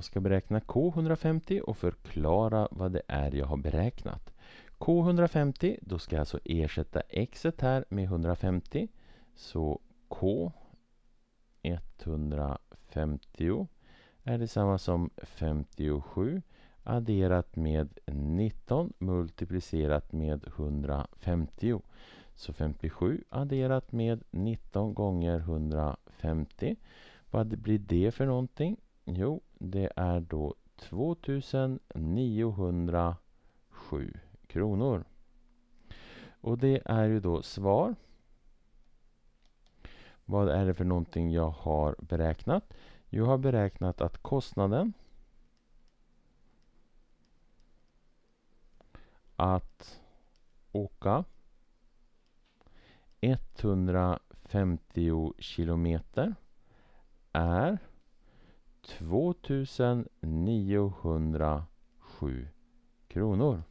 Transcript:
Jag ska beräkna K150 och förklara vad det är jag har beräknat. K150, då ska jag alltså ersätta x här med 150. Så K 150 är detsamma som 57 adderat med 19 multiplicerat med 150. Så 57 adderat med 19 gånger 150. Vad blir det för någonting? Jo, det är då 2907 kronor. Och det är ju då svar. Vad är det för någonting jag har beräknat? Jag har beräknat att kostnaden att åka 150 kilometer är 2907 kronor.